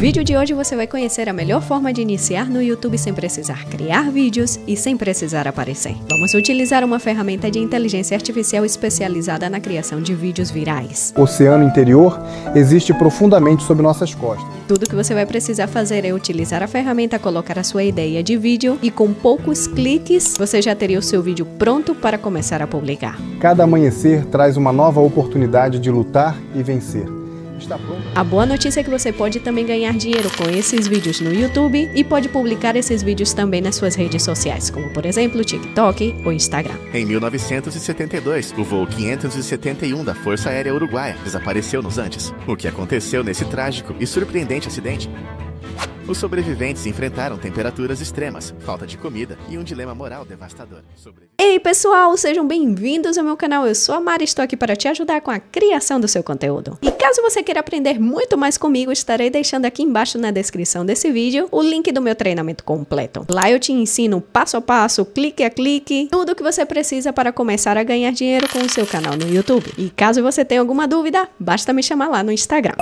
vídeo de hoje você vai conhecer a melhor forma de iniciar no YouTube sem precisar criar vídeos e sem precisar aparecer. Vamos utilizar uma ferramenta de inteligência artificial especializada na criação de vídeos virais. O oceano interior existe profundamente sob nossas costas. Tudo que você vai precisar fazer é utilizar a ferramenta, colocar a sua ideia de vídeo e com poucos cliques você já teria o seu vídeo pronto para começar a publicar. Cada amanhecer traz uma nova oportunidade de lutar e vencer está pronto. A boa notícia é que você pode também ganhar dinheiro com esses vídeos no YouTube e pode publicar esses vídeos também nas suas redes sociais, como por exemplo TikTok ou Instagram. Em 1972, o voo 571 da Força Aérea Uruguaia desapareceu nos Andes. O que aconteceu nesse trágico e surpreendente acidente os sobreviventes enfrentaram temperaturas extremas, falta de comida e um dilema moral devastador. Sobre... Ei pessoal, sejam bem-vindos ao meu canal. Eu sou a Mari e estou aqui para te ajudar com a criação do seu conteúdo. E caso você queira aprender muito mais comigo, estarei deixando aqui embaixo na descrição desse vídeo o link do meu treinamento completo. Lá eu te ensino passo a passo, clique a clique, tudo o que você precisa para começar a ganhar dinheiro com o seu canal no YouTube. E caso você tenha alguma dúvida, basta me chamar lá no Instagram.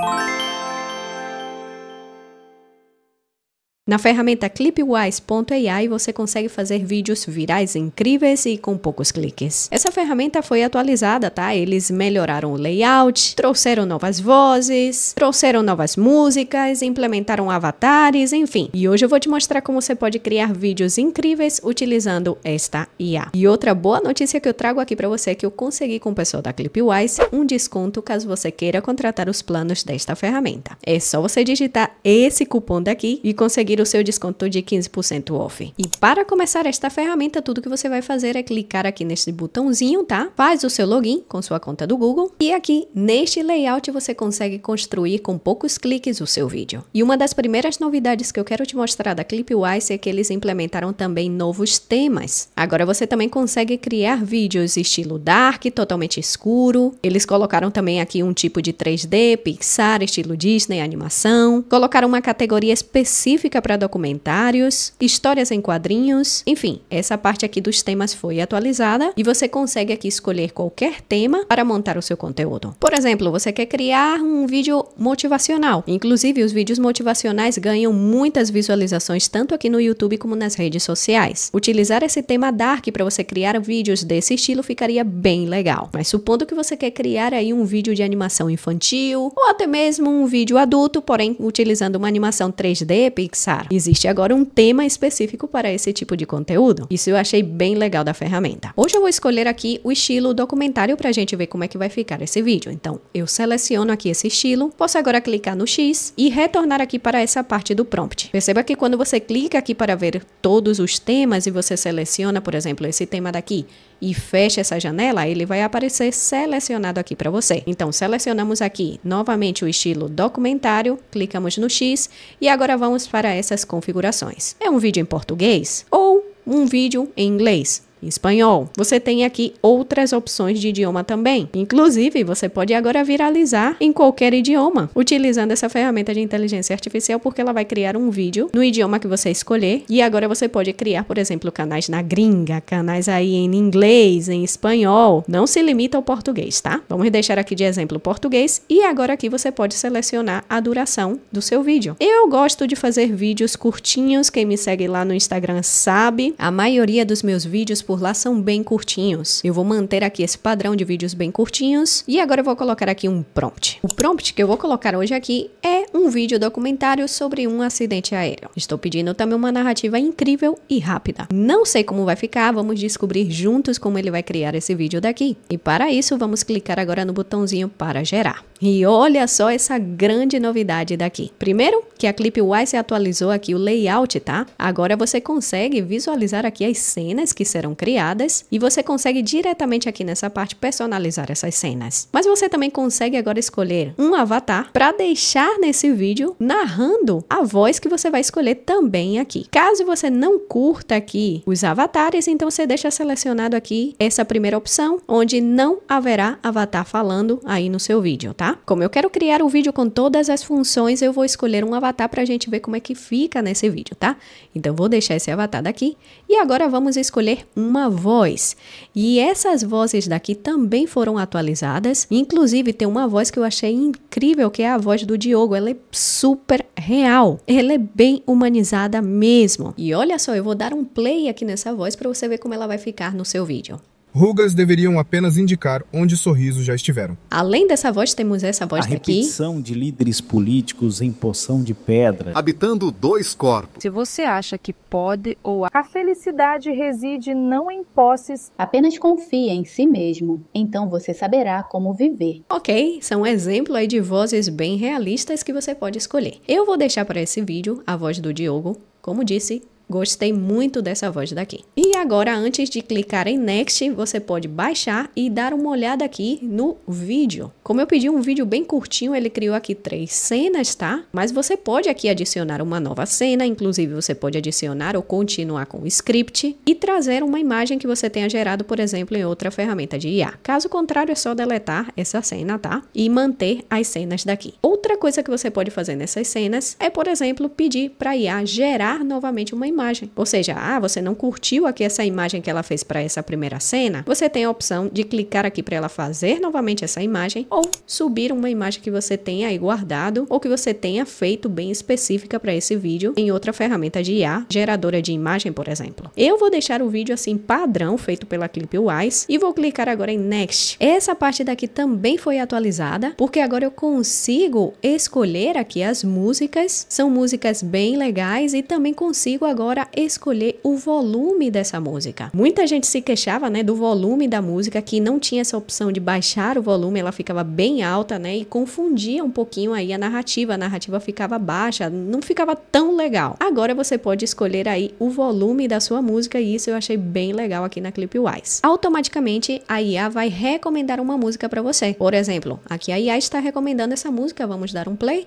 Na ferramenta Clipwise.ai você consegue fazer vídeos virais incríveis e com poucos cliques. Essa ferramenta foi atualizada, tá? Eles melhoraram o layout, trouxeram novas vozes, trouxeram novas músicas, implementaram avatares, enfim. E hoje eu vou te mostrar como você pode criar vídeos incríveis utilizando esta IA. E outra boa notícia que eu trago aqui para você é que eu consegui com o pessoal da Clipwise um desconto caso você queira contratar os planos desta ferramenta. É só você digitar esse cupom daqui e conseguir conseguir o seu desconto de 15% off. E para começar esta ferramenta, tudo que você vai fazer é clicar aqui neste botãozinho, tá? Faz o seu login com sua conta do Google e aqui neste layout você consegue construir com poucos cliques o seu vídeo. E uma das primeiras novidades que eu quero te mostrar da Clipwise é que eles implementaram também novos temas. Agora você também consegue criar vídeos estilo dark, totalmente escuro. Eles colocaram também aqui um tipo de 3D, Pixar, estilo Disney, animação. Colocaram uma categoria específica para documentários, histórias em quadrinhos, enfim, essa parte aqui dos temas foi atualizada e você consegue aqui escolher qualquer tema para montar o seu conteúdo. Por exemplo, você quer criar um vídeo motivacional. Inclusive, os vídeos motivacionais ganham muitas visualizações tanto aqui no YouTube como nas redes sociais. Utilizar esse tema dark para você criar vídeos desse estilo ficaria bem legal. Mas supondo que você quer criar aí um vídeo de animação infantil ou até mesmo um vídeo adulto, porém utilizando uma animação 3D, Pixar lugar. Existe agora um tema específico para esse tipo de conteúdo. Isso eu achei bem legal da ferramenta. Hoje eu vou escolher aqui o estilo documentário para a gente ver como é que vai ficar esse vídeo. Então, eu seleciono aqui esse estilo, posso agora clicar no X e retornar aqui para essa parte do prompt. Perceba que quando você clica aqui para ver todos os temas e você seleciona, por exemplo, esse tema daqui, e fecha essa janela, ele vai aparecer selecionado aqui para você. Então, selecionamos aqui novamente o estilo documentário, clicamos no X e agora vamos para essas configurações. É um vídeo em português ou um vídeo em inglês em espanhol. Você tem aqui outras opções de idioma também. Inclusive, você pode agora viralizar em qualquer idioma, utilizando essa ferramenta de inteligência artificial, porque ela vai criar um vídeo no idioma que você escolher. E agora você pode criar, por exemplo, canais na gringa, canais aí em inglês, em espanhol. Não se limita ao português, tá? Vamos deixar aqui de exemplo português. E agora aqui você pode selecionar a duração do seu vídeo. Eu gosto de fazer vídeos curtinhos. Quem me segue lá no Instagram sabe. A maioria dos meus vídeos por lá são bem curtinhos. Eu vou manter aqui esse padrão de vídeos bem curtinhos e agora eu vou colocar aqui um prompt. O prompt que eu vou colocar hoje aqui é um vídeo documentário sobre um acidente aéreo. Estou pedindo também uma narrativa incrível e rápida. Não sei como vai ficar, vamos descobrir juntos como ele vai criar esse vídeo daqui. E para isso, vamos clicar agora no botãozinho para gerar. E olha só essa grande novidade daqui. Primeiro, que a Clipwise se atualizou aqui o layout, tá? Agora você consegue visualizar aqui as cenas que serão criadas e você consegue diretamente aqui nessa parte personalizar essas cenas. Mas você também consegue agora escolher um avatar para deixar nesse vídeo narrando a voz que você vai escolher também aqui. Caso você não curta aqui os avatares, então você deixa selecionado aqui essa primeira opção, onde não haverá avatar falando aí no seu vídeo, tá? Tá? Como eu quero criar o vídeo com todas as funções, eu vou escolher um avatar para a gente ver como é que fica nesse vídeo, tá? Então vou deixar esse avatar daqui e agora vamos escolher uma voz. E essas vozes daqui também foram atualizadas, inclusive tem uma voz que eu achei incrível, que é a voz do Diogo, ela é super real, ela é bem humanizada mesmo. E olha só, eu vou dar um play aqui nessa voz para você ver como ela vai ficar no seu vídeo. Rugas deveriam apenas indicar onde sorrisos já estiveram. Além dessa voz, temos essa voz a daqui. Repetição de líderes políticos em poção de pedra. Habitando dois corpos. Se você acha que pode ou a... a felicidade reside não em posses, apenas confia em si mesmo. Então você saberá como viver. Ok, são um exemplo aí de vozes bem realistas que você pode escolher. Eu vou deixar para esse vídeo a voz do Diogo, como disse, Gostei muito dessa voz daqui. E agora, antes de clicar em Next, você pode baixar e dar uma olhada aqui no vídeo. Como eu pedi um vídeo bem curtinho, ele criou aqui três cenas, tá? Mas você pode aqui adicionar uma nova cena, inclusive você pode adicionar ou continuar com o script e trazer uma imagem que você tenha gerado, por exemplo, em outra ferramenta de IA. Caso contrário, é só deletar essa cena, tá? E manter as cenas daqui. Outra coisa que você pode fazer nessas cenas é, por exemplo, pedir para IA gerar novamente uma imagem imagem. Ou seja, ah, você não curtiu aqui essa imagem que ela fez para essa primeira cena, você tem a opção de clicar aqui para ela fazer novamente essa imagem ou subir uma imagem que você tenha aí guardado ou que você tenha feito bem específica para esse vídeo em outra ferramenta de IA, geradora de imagem, por exemplo. Eu vou deixar o vídeo assim padrão feito pela Clipwise e vou clicar agora em Next. Essa parte daqui também foi atualizada, porque agora eu consigo escolher aqui as músicas, são músicas bem legais e também consigo agora agora escolher o volume dessa música. Muita gente se queixava, né, do volume da música que não tinha essa opção de baixar o volume, ela ficava bem alta, né, e confundia um pouquinho aí a narrativa, a narrativa ficava baixa, não ficava tão legal. Agora você pode escolher aí o volume da sua música e isso eu achei bem legal aqui na Clipwise. Automaticamente a IA vai recomendar uma música para você. Por exemplo, aqui a IA está recomendando essa música, vamos dar um play.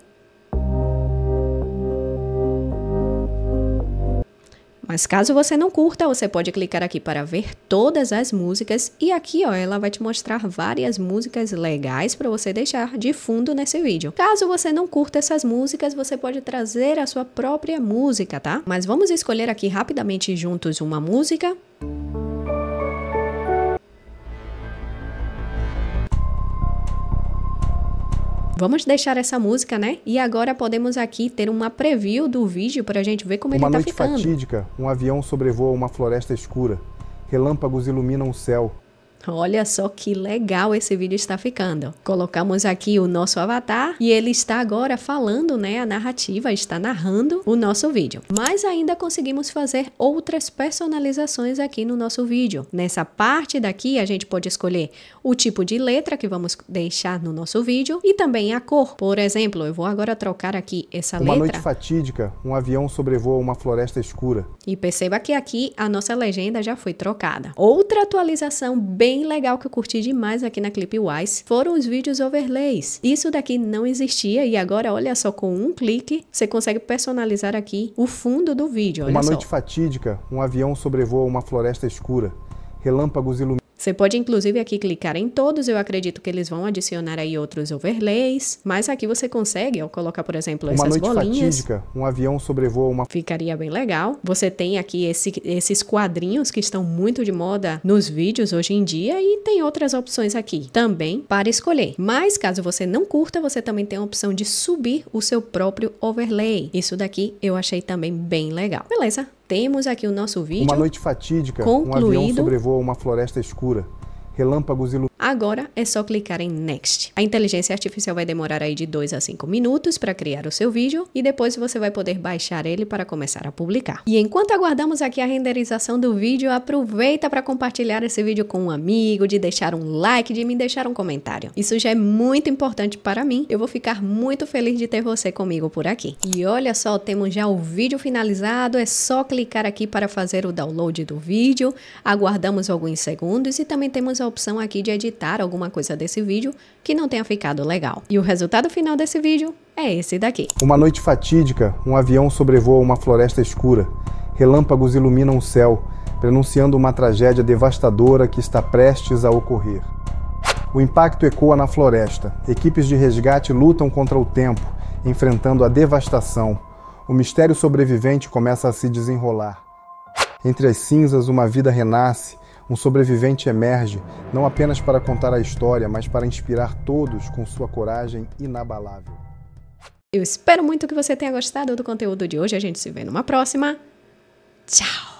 Mas caso você não curta, você pode clicar aqui para ver todas as músicas e aqui ó, ela vai te mostrar várias músicas legais para você deixar de fundo nesse vídeo. Caso você não curta essas músicas, você pode trazer a sua própria música, tá? Mas vamos escolher aqui rapidamente juntos uma música. Música Vamos deixar essa música, né? E agora podemos aqui ter uma preview do vídeo para a gente ver como uma ele está ficando. Uma noite fatídica, um avião sobrevoa uma floresta escura. Relâmpagos iluminam o céu. Olha só que legal esse vídeo está ficando. Colocamos aqui o nosso avatar e ele está agora falando, né, a narrativa, está narrando o nosso vídeo. Mas ainda conseguimos fazer outras personalizações aqui no nosso vídeo. Nessa parte daqui a gente pode escolher o tipo de letra que vamos deixar no nosso vídeo e também a cor. Por exemplo, eu vou agora trocar aqui essa uma letra. Uma noite fatídica, um avião sobrevoa uma floresta escura. E perceba que aqui a nossa legenda já foi trocada. Outra atualização bem bem legal que eu curti demais aqui na Clipwise foram os vídeos overlays. Isso daqui não existia e agora, olha só, com um clique você consegue personalizar aqui o fundo do vídeo. uma só. noite fatídica, um avião sobrevoa uma floresta escura. Relâmpagos iluminados. Você pode inclusive aqui clicar em todos, eu acredito que eles vão adicionar aí outros overlays, mas aqui você consegue, ao colocar, por exemplo, uma essas bolinhas. Fatídica, um avião sobrevoa uma... Ficaria bem legal. Você tem aqui esse, esses quadrinhos que estão muito de moda nos vídeos hoje em dia e tem outras opções aqui também para escolher. Mas caso você não curta, você também tem a opção de subir o seu próprio overlay. Isso daqui eu achei também bem legal. Beleza? temos aqui o nosso vídeo. Uma noite fatídica, concluído. um avião sobrevoa uma floresta escura. Relâmpagos iluminam. Agora é só clicar em Next. A inteligência artificial vai demorar aí de 2 a 5 minutos para criar o seu vídeo e depois você vai poder baixar ele para começar a publicar. E enquanto aguardamos aqui a renderização do vídeo, aproveita para compartilhar esse vídeo com um amigo, de deixar um like, de me deixar um comentário. Isso já é muito importante para mim. Eu vou ficar muito feliz de ter você comigo por aqui. E olha só, temos já o vídeo finalizado, é só clicar aqui para fazer o download do vídeo. Aguardamos alguns segundos e também temos a opção aqui de editar editar alguma coisa desse vídeo que não tenha ficado legal. E o resultado final desse vídeo é esse daqui. Uma noite fatídica, um avião sobrevoa uma floresta escura. Relâmpagos iluminam o céu, prenunciando uma tragédia devastadora que está prestes a ocorrer. O impacto ecoa na floresta. Equipes de resgate lutam contra o tempo, enfrentando a devastação. O mistério sobrevivente começa a se desenrolar. Entre as cinzas, uma vida renasce, um sobrevivente emerge não apenas para contar a história, mas para inspirar todos com sua coragem inabalável. Eu espero muito que você tenha gostado do conteúdo de hoje. A gente se vê numa próxima. Tchau!